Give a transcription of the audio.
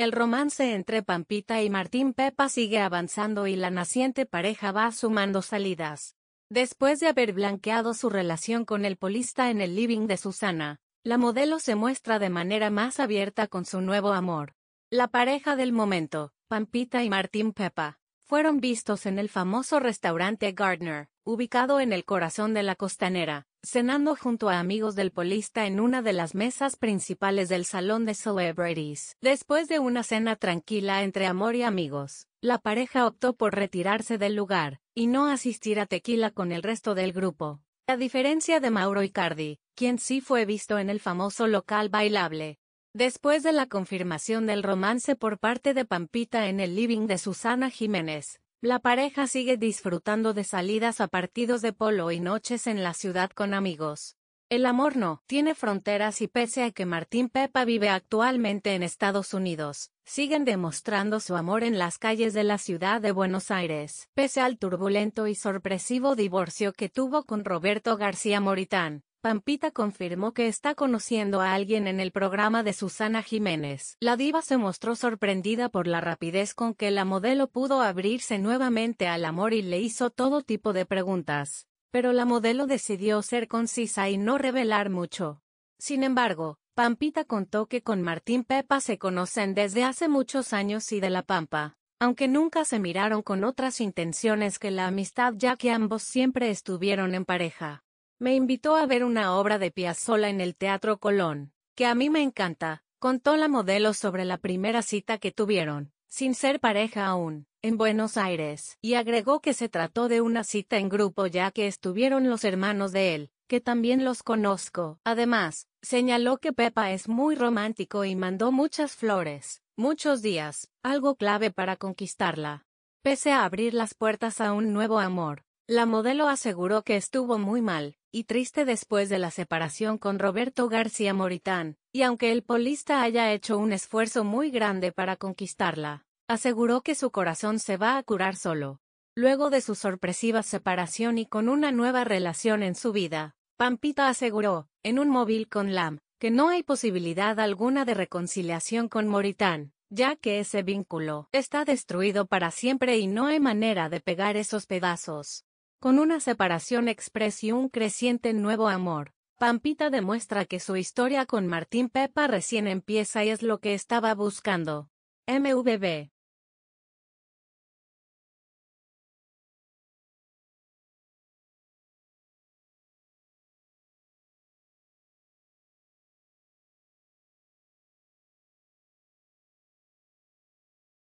El romance entre Pampita y Martín Pepa sigue avanzando y la naciente pareja va sumando salidas. Después de haber blanqueado su relación con el polista en el living de Susana, la modelo se muestra de manera más abierta con su nuevo amor. La pareja del momento, Pampita y Martín Pepa, fueron vistos en el famoso restaurante Gardner, ubicado en el corazón de la costanera, cenando junto a amigos del polista en una de las mesas principales del salón de celebrities. Después de una cena tranquila entre amor y amigos, la pareja optó por retirarse del lugar, y no asistir a tequila con el resto del grupo. A diferencia de Mauro Icardi, quien sí fue visto en el famoso local bailable. Después de la confirmación del romance por parte de Pampita en el living de Susana Jiménez, la pareja sigue disfrutando de salidas a partidos de polo y noches en la ciudad con amigos. El amor no tiene fronteras y pese a que Martín Pepa vive actualmente en Estados Unidos, siguen demostrando su amor en las calles de la ciudad de Buenos Aires, pese al turbulento y sorpresivo divorcio que tuvo con Roberto García Moritán. Pampita confirmó que está conociendo a alguien en el programa de Susana Jiménez. La diva se mostró sorprendida por la rapidez con que la modelo pudo abrirse nuevamente al amor y le hizo todo tipo de preguntas, pero la modelo decidió ser concisa y no revelar mucho. Sin embargo, Pampita contó que con Martín Pepa se conocen desde hace muchos años y de La Pampa, aunque nunca se miraron con otras intenciones que la amistad ya que ambos siempre estuvieron en pareja. Me invitó a ver una obra de Piazzolla en el Teatro Colón, que a mí me encanta, contó la modelo sobre la primera cita que tuvieron, sin ser pareja aún, en Buenos Aires, y agregó que se trató de una cita en grupo ya que estuvieron los hermanos de él, que también los conozco. Además, señaló que Pepa es muy romántico y mandó muchas flores, muchos días, algo clave para conquistarla. Pese a abrir las puertas a un nuevo amor, la modelo aseguró que estuvo muy mal, y triste después de la separación con Roberto García Moritán, y aunque el polista haya hecho un esfuerzo muy grande para conquistarla, aseguró que su corazón se va a curar solo. Luego de su sorpresiva separación y con una nueva relación en su vida, Pampita aseguró, en un móvil con Lam, que no hay posibilidad alguna de reconciliación con Moritán, ya que ese vínculo está destruido para siempre y no hay manera de pegar esos pedazos. Con una separación express y un creciente nuevo amor, Pampita demuestra que su historia con Martín Pepa recién empieza y es lo que estaba buscando. MVB